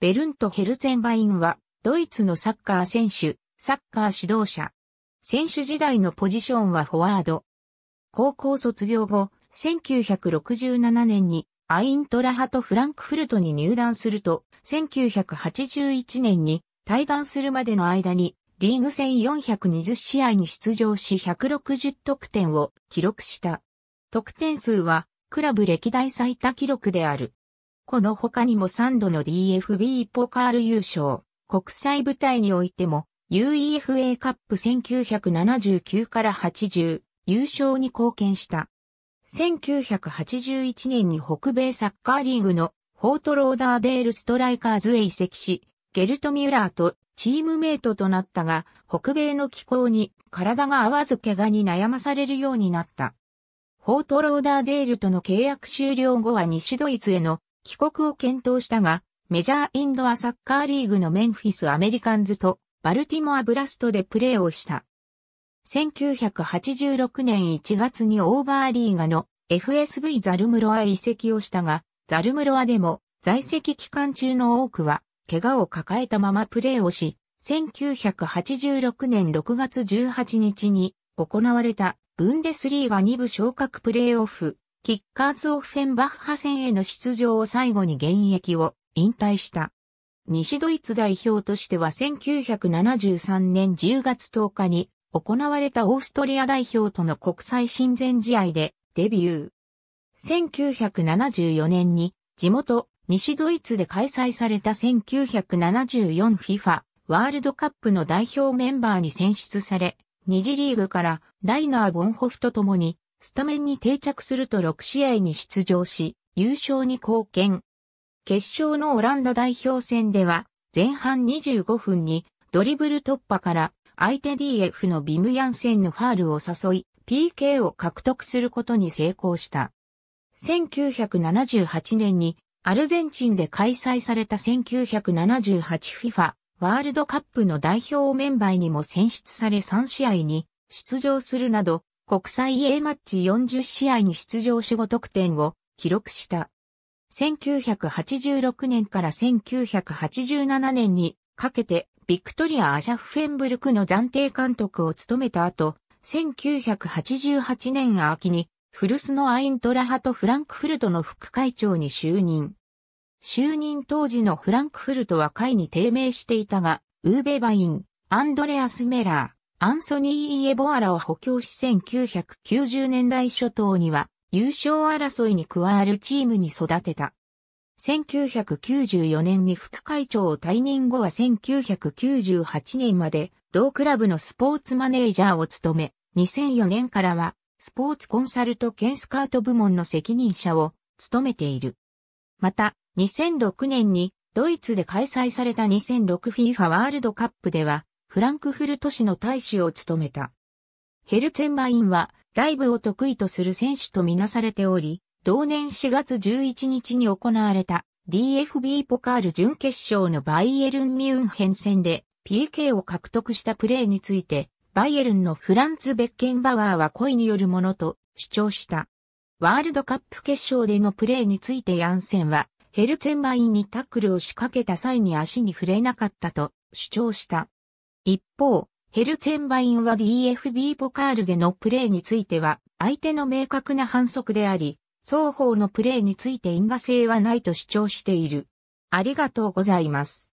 ベルント・ヘルツェンバインは、ドイツのサッカー選手、サッカー指導者。選手時代のポジションはフォワード。高校卒業後、1967年にアイントラハとフランクフルトに入団すると、1981年に退団するまでの間に、リーグ戦420試合に出場し160得点を記録した。得点数は、クラブ歴代最多記録である。この他にも3度の DFB ポカール優勝、国際舞台においても UEFA カップ1979から80優勝に貢献した。1981年に北米サッカーリーグのフォートローダーデールストライカーズへ移籍し、ゲルト・ミューラーとチームメイトとなったが、北米の気候に体が合わず怪我に悩まされるようになった。フォートローダーデールとの契約終了後は西ドイツへの帰国を検討したが、メジャーインドアサッカーリーグのメンフィスアメリカンズとバルティモアブラストでプレーをした。1986年1月にオーバーリーガの FSV ザルムロア移籍をしたが、ザルムロアでも在籍期間中の多くは怪我を抱えたままプレーをし、1986年6月18日に行われたブンデスリーガ2部昇格プレーオフキッカーズ・オフ・フェンバッハ戦への出場を最後に現役を引退した。西ドイツ代表としては1973年10月10日に行われたオーストリア代表との国際親善試合でデビュー。1974年に地元西ドイツで開催された 1974FIFA ワールドカップの代表メンバーに選出され、二次リーグからライナー・ボンホフと共にスタメンに定着すると6試合に出場し、優勝に貢献。決勝のオランダ代表戦では、前半25分にドリブル突破から相手 DF のビムヤンセンのファールを誘い、PK を獲得することに成功した。1978年にアルゼンチンで開催された 1978FIFA ワールドカップの代表メンバーにも選出され3試合に出場するなど国際 A マッチ40試合に出場し5得点を記録した。1986年から1987年にかけてビクトリア・アシャフフェンブルクの暫定監督を務めた後、1988年秋にフルスのアイントラハとフランクフルトの副会長に就任。就任当時のフランクフルトは会に低迷していたが、ウーベ・バイン、アンドレアス・メラー、アンソニー・イエボアラを補強し1990年代初頭には優勝争いに加わるチームに育てた。1994年に副会長を退任後は1998年まで同クラブのスポーツマネージャーを務め、2004年からはスポーツコンサルト兼スカート部門の責任者を務めている。また、2006年にドイツで開催された 2006FIFA ワールドカップではフランクフルト市の大使を務めた。ヘルツェンマインは、ライブを得意とする選手とみなされており、同年4月11日に行われた DFB ポカール準決勝のバイエルン・ミュンヘン戦で PK を獲得したプレーについて、バイエルンのフランツ・ベッケンバワーは恋によるものと主張した。ワールドカップ決勝でのプレーについてヤンセンは、ヘルツェンマインにタックルを仕掛けた際に足に触れなかったと主張した。一方、ヘルツェンバインは DFB ポカールでのプレーについては、相手の明確な反則であり、双方のプレーについて因果性はないと主張している。ありがとうございます。